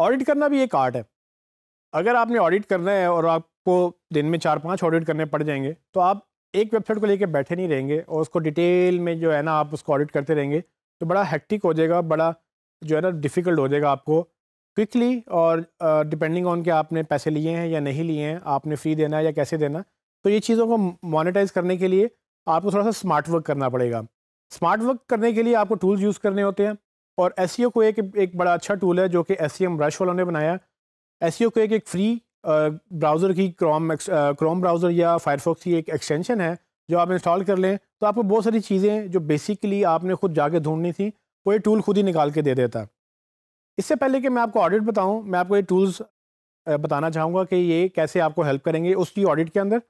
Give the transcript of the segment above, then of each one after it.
audit करना भी एक आर्ट है अगर आपने ऑडिट करना है और आपको दिन में चार पांच ऑडिट करने पड़ जाएंगे तो आप एक वेबसाइट को लेकर बैठे नहीं रहेंगे और उसको डिटेल में जो है ना आप उसको ऑडिट करते रहेंगे तो बड़ा हेक्टिक हो जाएगा बड़ा जो है ना डिफ़िकल्ट हो जाएगा आपको क्विकली और डिपेंडिंग ऑन कि आपने पैसे लिए हैं या नहीं लिए हैं आपने फ़ी देना है या कैसे देना तो ये चीज़ों को मोनिटाइज़ करने के लिए आपको थोड़ा सा स्मार्ट वर्क करना पड़ेगा स्मार्ट वर्क करने के लिए आपको टूल्स यूज़ करने होते हैं और एस e को एक एक बड़ा अच्छा टूल है जो कि एस रश e वालों ने बनाया एस e को एक एक फ्री ब्राउज़र की क्रोम क्रोम ब्राउज़र या फायरफॉक्स की एक एक्सटेंशन है जो आप इंस्टॉल कर लें तो आपको बहुत सारी चीज़ें जो बेसिकली आपने खुद जाके ढूंढनी थी वो ये टूल खुद ही निकाल के दे देता इससे पहले कि मैं आपको ऑडिट बताऊं मैं आपको ये टूल्स बताना चाहूँगा कि ये कैसे आपको हेल्प करेंगे उसकी ऑडिट के अंदर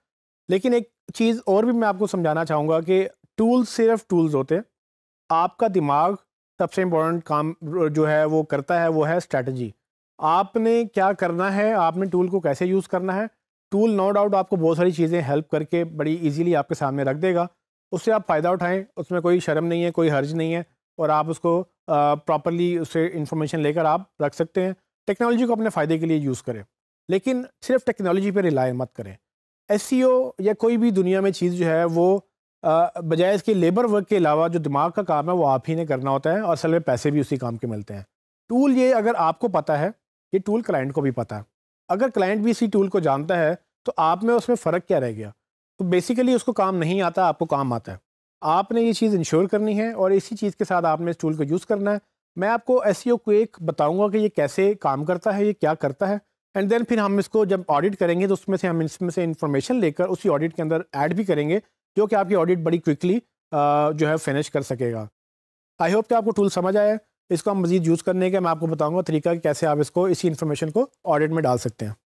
लेकिन एक चीज़ और भी मैं आपको समझाना चाहूँगा कि टूल्स सिर्फ टूल्स होते आपका दिमाग सबसे इम्पोर्टेंट काम जो है वो करता है वो है स्ट्रेटजी आपने क्या करना है आपने टूल को कैसे यूज़ करना है टूल नो डाउट आपको बहुत सारी चीज़ें हेल्प करके बड़ी इजीली आपके सामने रख देगा उससे आप फ़ायदा उठाएं उसमें कोई शर्म नहीं है कोई हर्ज नहीं है और आप उसको प्रॉपरली उससे इन्फॉर्मेशन लेकर आप रख सकते हैं टेक्नोलॉजी को अपने फ़ायदे के लिए यूज़ करें लेकिन सिर्फ टेक्नोलॉजी पर रिलाय मत करें एस e या कोई भी दुनिया में चीज़ जो है वो बजाय इसके लेबर वर्क के अलावा जो दिमाग का काम है वो आप ही ने करना होता है और असल में पैसे भी उसी काम के मिलते हैं टूल ये अगर आपको पता है ये टूल क्लाइंट को भी पता है अगर क्लाइंट भी इसी टूल को जानता है तो आप में उसमें फ़र्क क्या रह गया तो बेसिकली उसको काम नहीं आता आपको काम आता है आपने ये चीज़ इंश्योर करनी है और इसी चीज़ के साथ आपने इस टूल को यूज़ करना है मैं आपको एस e को एक बताऊँगा कि ये कैसे काम करता है ये क्या करता है एंड देन फिर हम इसको जब ऑडिट करेंगे तो उसमें से हम इसमें से इन्फॉर्मेशन लेकर उसी ऑडिट के अंदर ऐड भी करेंगे जो कि आपकी ऑडिट बड़ी क्विकली जो है फिनिश कर सकेगा आई होप कि आपको टूल समझ आया इसको हम मज़ीद यूज़ करने के मैं आपको बताऊँगा तरीका कि कैसे आप इसको इसी इन्फॉर्मेशन को ऑडिट में डाल सकते हैं